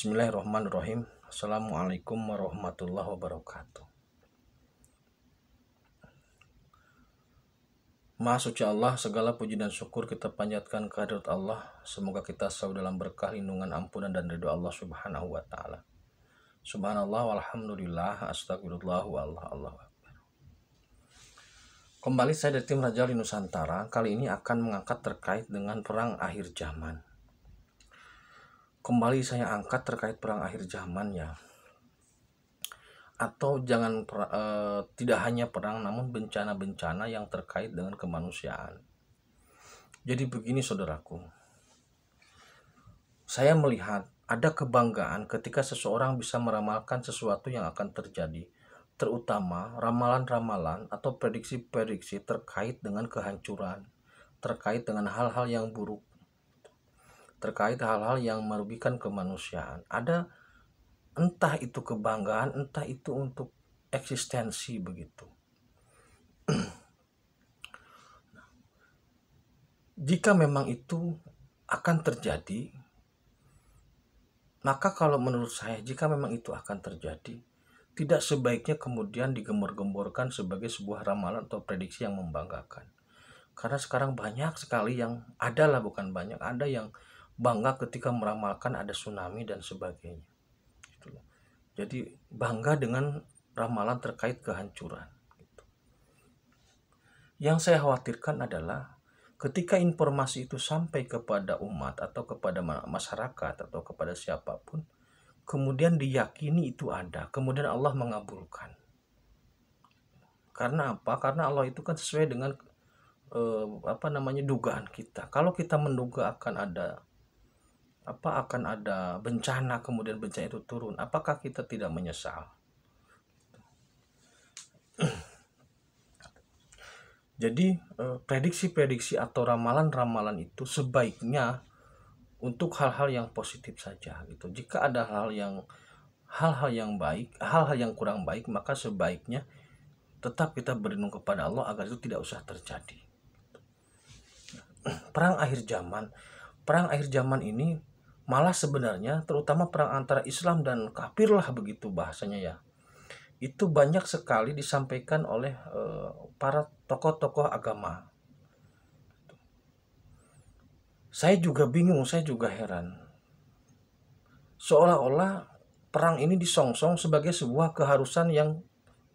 Bismillahirrahmanirrahim. Assalamualaikum warahmatullahi wabarakatuh. Maha suci Allah, segala puji dan syukur kita panjatkan kehadirat Allah. Semoga kita selalu dalam berkah lindungan ampunan dan ridho Allah Subhanahu wa taala. Subhanallah walhamdulillah astagfirullah wa Allah Allah. Kembali saya dari tim Raja Nusantara, kali ini akan mengangkat terkait dengan perang akhir zaman kembali saya angkat terkait perang akhir zaman ya atau jangan e, tidak hanya perang namun bencana-bencana yang terkait dengan kemanusiaan. Jadi begini saudaraku. Saya melihat ada kebanggaan ketika seseorang bisa meramalkan sesuatu yang akan terjadi, terutama ramalan-ramalan atau prediksi-prediksi terkait dengan kehancuran, terkait dengan hal-hal yang buruk terkait hal-hal yang merugikan kemanusiaan. Ada entah itu kebanggaan, entah itu untuk eksistensi begitu. jika memang itu akan terjadi, maka kalau menurut saya jika memang itu akan terjadi, tidak sebaiknya kemudian digembor-gemborkan sebagai sebuah ramalan atau prediksi yang membanggakan. Karena sekarang banyak sekali yang ada lah bukan banyak, ada yang bangga ketika meramalkan ada tsunami dan sebagainya. Gitu Jadi bangga dengan ramalan terkait kehancuran. Gitu. Yang saya khawatirkan adalah ketika informasi itu sampai kepada umat atau kepada masyarakat atau kepada siapapun, kemudian diyakini itu ada, kemudian Allah mengabulkan. Karena apa? Karena Allah itu kan sesuai dengan eh, apa namanya dugaan kita. Kalau kita menduga akan ada apa akan ada bencana kemudian bencana itu turun apakah kita tidak menyesal jadi eh, prediksi-prediksi atau ramalan-ramalan itu sebaiknya untuk hal-hal yang positif saja gitu jika ada hal yang hal-hal yang baik hal-hal yang kurang baik maka sebaiknya tetap kita berlindung kepada Allah agar itu tidak usah terjadi perang akhir zaman perang akhir zaman ini malah sebenarnya terutama perang antara Islam dan kafir lah begitu bahasanya ya itu banyak sekali disampaikan oleh e, para tokoh-tokoh agama. Saya juga bingung, saya juga heran. Seolah-olah perang ini disongsong sebagai sebuah keharusan yang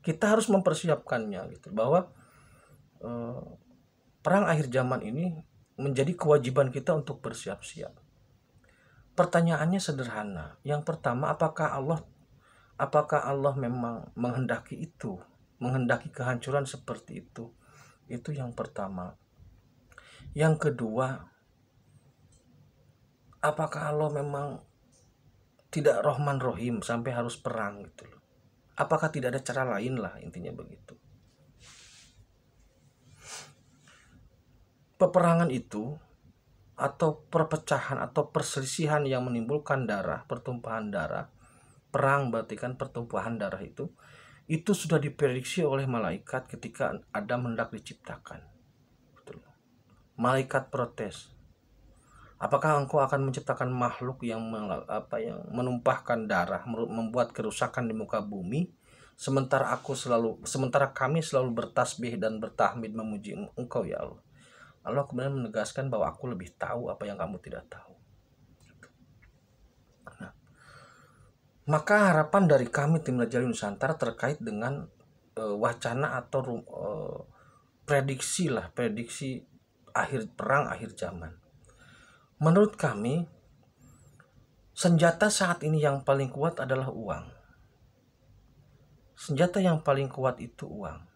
kita harus mempersiapkannya gitu bahwa e, perang akhir zaman ini menjadi kewajiban kita untuk bersiap-siap. Pertanyaannya sederhana. Yang pertama, apakah Allah apakah Allah memang menghendaki itu? Menghendaki kehancuran seperti itu? Itu yang pertama. Yang kedua, apakah Allah memang tidak rohman rohim sampai harus perang gitu loh? Apakah tidak ada cara lain lah intinya begitu? peperangan itu atau perpecahan atau perselisihan yang menimbulkan darah, pertumpahan darah, perang berarti kan pertumpahan darah itu, itu sudah diprediksi oleh malaikat ketika Adam hendak diciptakan. Betul. Malaikat protes. Apakah engkau akan menciptakan makhluk yang apa yang menumpahkan darah, membuat kerusakan di muka bumi, sementara aku selalu sementara kami selalu bertasbih dan bertahmid memuji engkau ya Allah. Allah kemudian menegaskan bahwa aku lebih tahu apa yang kamu tidak tahu. Gitu. Nah, maka harapan dari kami tim Lajali Nusantara terkait dengan e, wacana atau e, prediksi lah, prediksi akhir perang akhir zaman. Menurut kami, senjata saat ini yang paling kuat adalah uang. Senjata yang paling kuat itu uang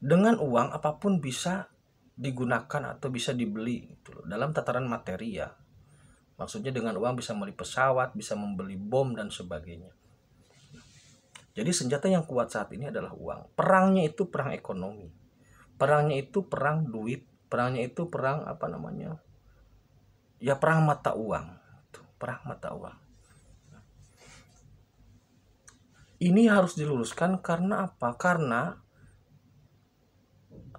dengan uang apapun bisa digunakan atau bisa dibeli gitu loh. Dalam tataran materi ya. Maksudnya dengan uang bisa membeli pesawat, bisa membeli bom dan sebagainya. Jadi senjata yang kuat saat ini adalah uang. Perangnya itu perang ekonomi. Perangnya itu perang duit. Perangnya itu perang apa namanya? Ya perang mata uang. Perang mata uang. Ini harus diluruskan karena apa? Karena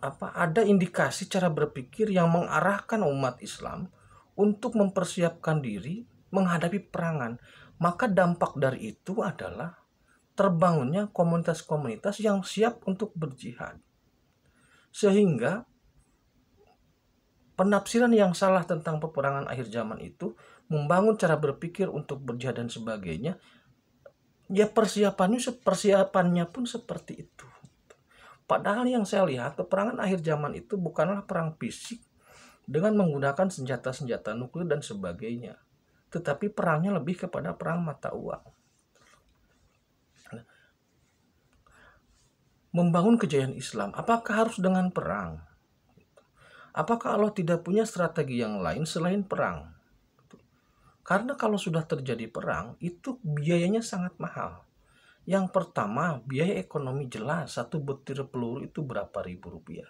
apa ada indikasi cara berpikir yang mengarahkan umat Islam untuk mempersiapkan diri menghadapi perangan. Maka dampak dari itu adalah terbangunnya komunitas-komunitas yang siap untuk berjihad. Sehingga penafsiran yang salah tentang peperangan akhir zaman itu membangun cara berpikir untuk berjihad dan sebagainya ya persiapannya persiapannya pun seperti itu Padahal yang saya lihat, peperangan akhir zaman itu bukanlah perang fisik dengan menggunakan senjata-senjata nuklir dan sebagainya. Tetapi perangnya lebih kepada perang mata uang. Membangun kejayaan Islam, apakah harus dengan perang? Apakah Allah tidak punya strategi yang lain selain perang? Karena kalau sudah terjadi perang, itu biayanya sangat mahal. Yang pertama, biaya ekonomi jelas satu butir peluru itu berapa ribu rupiah.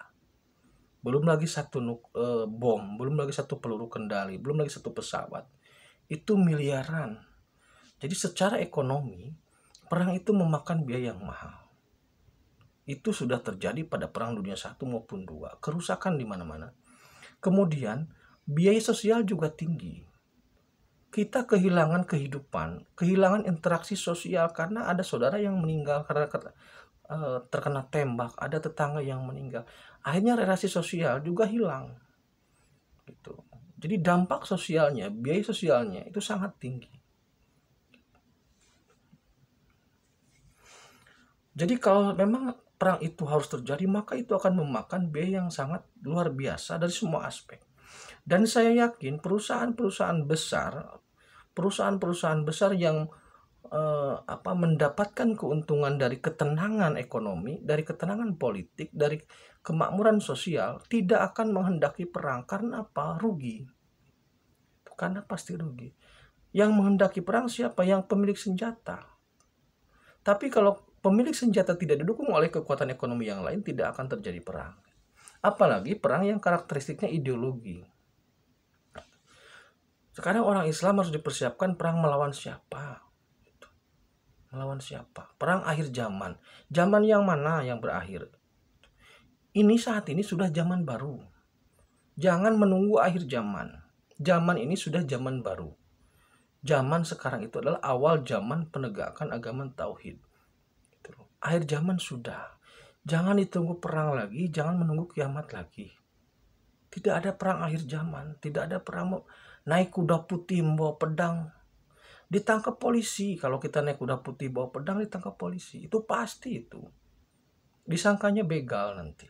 Belum lagi satu nuk, e, bom, belum lagi satu peluru kendali, belum lagi satu pesawat. Itu miliaran. Jadi secara ekonomi, perang itu memakan biaya yang mahal. Itu sudah terjadi pada perang dunia satu maupun dua. Kerusakan di mana-mana. Kemudian, biaya sosial juga tinggi kita kehilangan kehidupan, kehilangan interaksi sosial karena ada saudara yang meninggal karena eh, terkena tembak, ada tetangga yang meninggal. Akhirnya relasi sosial juga hilang. Gitu. Jadi dampak sosialnya, biaya sosialnya itu sangat tinggi. Jadi kalau memang perang itu harus terjadi, maka itu akan memakan biaya yang sangat luar biasa dari semua aspek. Dan saya yakin perusahaan-perusahaan besar, perusahaan-perusahaan besar yang eh, apa mendapatkan keuntungan dari ketenangan ekonomi, dari ketenangan politik, dari kemakmuran sosial tidak akan menghendaki perang karena apa? Rugi. Karena pasti rugi. Yang menghendaki perang siapa? Yang pemilik senjata. Tapi kalau pemilik senjata tidak didukung oleh kekuatan ekonomi yang lain tidak akan terjadi perang. Apalagi perang yang karakteristiknya ideologi. Sekarang orang Islam harus dipersiapkan perang melawan siapa? Gitu. Melawan siapa? Perang akhir zaman. Zaman yang mana yang berakhir? Ini saat ini sudah zaman baru. Jangan menunggu akhir zaman. Zaman ini sudah zaman baru. Zaman sekarang itu adalah awal zaman penegakan agama tauhid. Gitu akhir zaman sudah. Jangan ditunggu perang lagi, jangan menunggu kiamat lagi. Tidak ada perang akhir zaman, tidak ada perang naik kuda putih membawa pedang ditangkap polisi kalau kita naik kuda putih bawa pedang ditangkap polisi itu pasti itu disangkanya begal nanti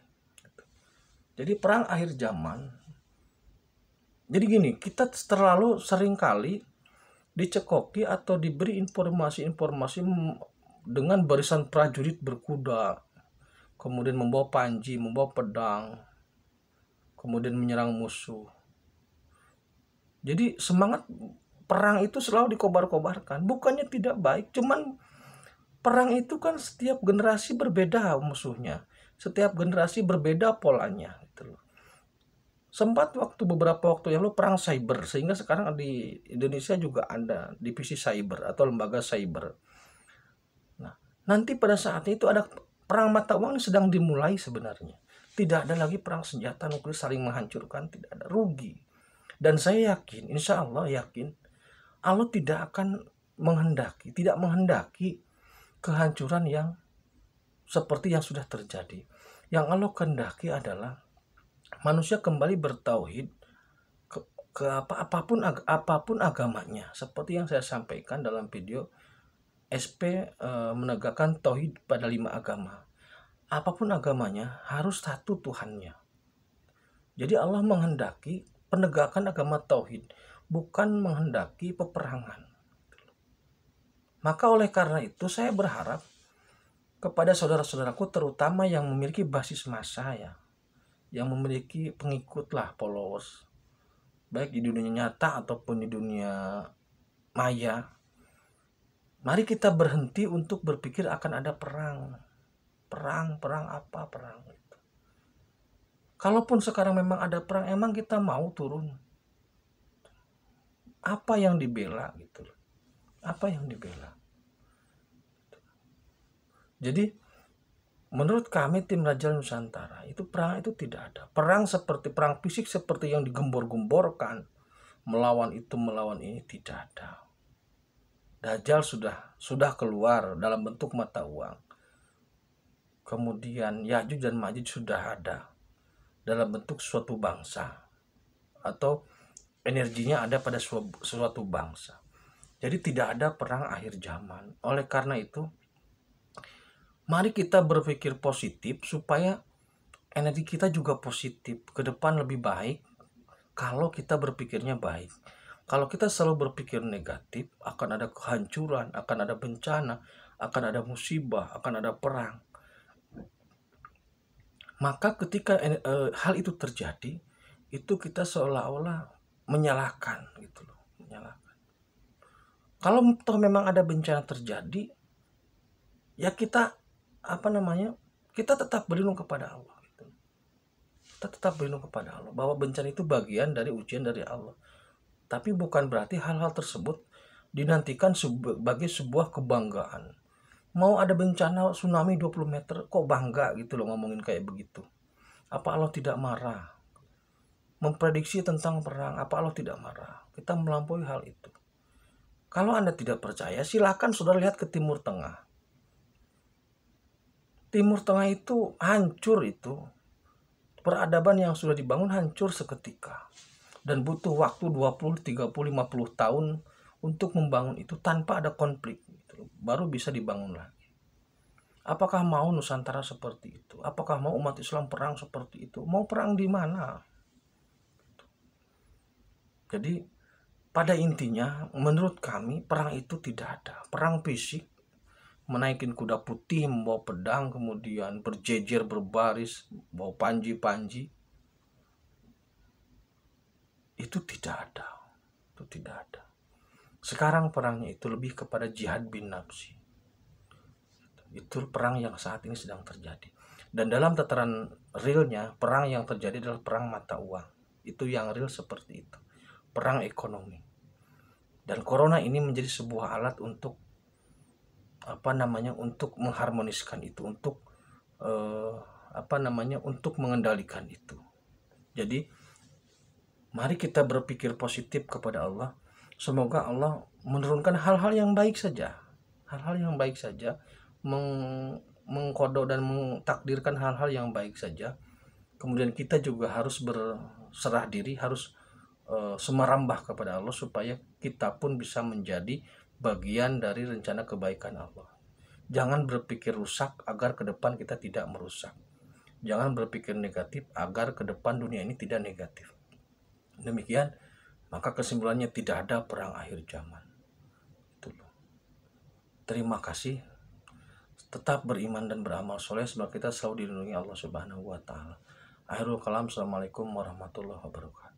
jadi perang akhir zaman jadi gini kita terlalu sering kali dicekoki atau diberi informasi-informasi dengan barisan prajurit berkuda kemudian membawa panji membawa pedang kemudian menyerang musuh jadi semangat perang itu selalu dikobar-kobarkan. Bukannya tidak baik, cuman perang itu kan setiap generasi berbeda musuhnya. Setiap generasi berbeda polanya gitu Sempat waktu beberapa waktu yang lalu perang cyber sehingga sekarang di Indonesia juga ada divisi cyber atau lembaga cyber. Nah, nanti pada saat itu ada perang mata uang sedang dimulai sebenarnya. Tidak ada lagi perang senjata nuklir saling menghancurkan, tidak ada rugi dan saya yakin, insya Allah yakin, Allah tidak akan menghendaki, tidak menghendaki kehancuran yang seperti yang sudah terjadi. Yang Allah kehendaki adalah manusia kembali bertauhid ke, ke apa apapun ag, apapun agamanya. Seperti yang saya sampaikan dalam video SP e, eh, menegakkan tauhid pada lima agama. Apapun agamanya harus satu Tuhannya. Jadi Allah menghendaki penegakan agama tauhid, bukan menghendaki peperangan. Maka oleh karena itu saya berharap kepada saudara-saudaraku terutama yang memiliki basis massa ya, yang memiliki pengikut lah followers, baik di dunia nyata ataupun di dunia maya. Mari kita berhenti untuk berpikir akan ada perang. Perang, perang apa, perang. Kalaupun sekarang memang ada perang, emang kita mau turun? Apa yang dibela gitu loh. Apa yang dibela? Jadi menurut kami tim Raja Nusantara itu perang itu tidak ada. Perang seperti perang fisik seperti yang digembor-gemborkan melawan itu melawan ini tidak ada. Dajjal sudah sudah keluar dalam bentuk mata uang. Kemudian Yajuj dan majid sudah ada dalam bentuk suatu bangsa atau energinya ada pada suatu bangsa. Jadi tidak ada perang akhir zaman. Oleh karena itu, mari kita berpikir positif supaya energi kita juga positif. Ke depan lebih baik kalau kita berpikirnya baik. Kalau kita selalu berpikir negatif, akan ada kehancuran, akan ada bencana, akan ada musibah, akan ada perang. Maka ketika uh, hal itu terjadi, itu kita seolah-olah menyalahkan gitu loh, menyalahkan. Kalau toh memang ada bencana terjadi, ya kita apa namanya? Kita tetap berlindung kepada Allah gitu. Kita tetap berlindung kepada Allah bahwa bencana itu bagian dari ujian dari Allah. Tapi bukan berarti hal-hal tersebut dinantikan sebagai sebuah kebanggaan mau ada bencana tsunami 20 meter kok bangga gitu loh ngomongin kayak begitu apa Allah tidak marah memprediksi tentang perang apa Allah tidak marah kita melampaui hal itu kalau Anda tidak percaya silahkan saudara lihat ke Timur Tengah Timur Tengah itu hancur itu peradaban yang sudah dibangun hancur seketika dan butuh waktu 20, 30, 50 tahun untuk membangun itu tanpa ada konflik gitu baru bisa dibangun lagi apakah mau Nusantara seperti itu apakah mau umat Islam perang seperti itu mau perang di mana gitu. jadi pada intinya menurut kami perang itu tidak ada perang fisik menaikin kuda putih membawa pedang kemudian berjejer berbaris bawa panji-panji itu tidak ada itu tidak ada sekarang perangnya itu lebih kepada jihad bin nafsi. Itu perang yang saat ini sedang terjadi. Dan dalam tataran realnya, perang yang terjadi adalah perang mata uang. Itu yang real seperti itu. Perang ekonomi. Dan corona ini menjadi sebuah alat untuk apa namanya untuk mengharmoniskan itu untuk eh, apa namanya untuk mengendalikan itu jadi mari kita berpikir positif kepada Allah semoga Allah menurunkan hal-hal yang baik saja hal-hal yang baik saja meng mengkodok dan mentakdirkan hal-hal yang baik saja kemudian kita juga harus berserah diri harus e, semerambah kepada Allah supaya kita pun bisa menjadi bagian dari rencana kebaikan Allah jangan berpikir rusak agar ke depan kita tidak merusak jangan berpikir negatif agar ke depan dunia ini tidak negatif demikian maka kesimpulannya tidak ada perang akhir zaman. Terima kasih. Tetap beriman dan beramal soleh sebab kita selalu dilindungi Allah Subhanahu wa taala. Akhirul kalam. Assalamualaikum warahmatullahi wabarakatuh.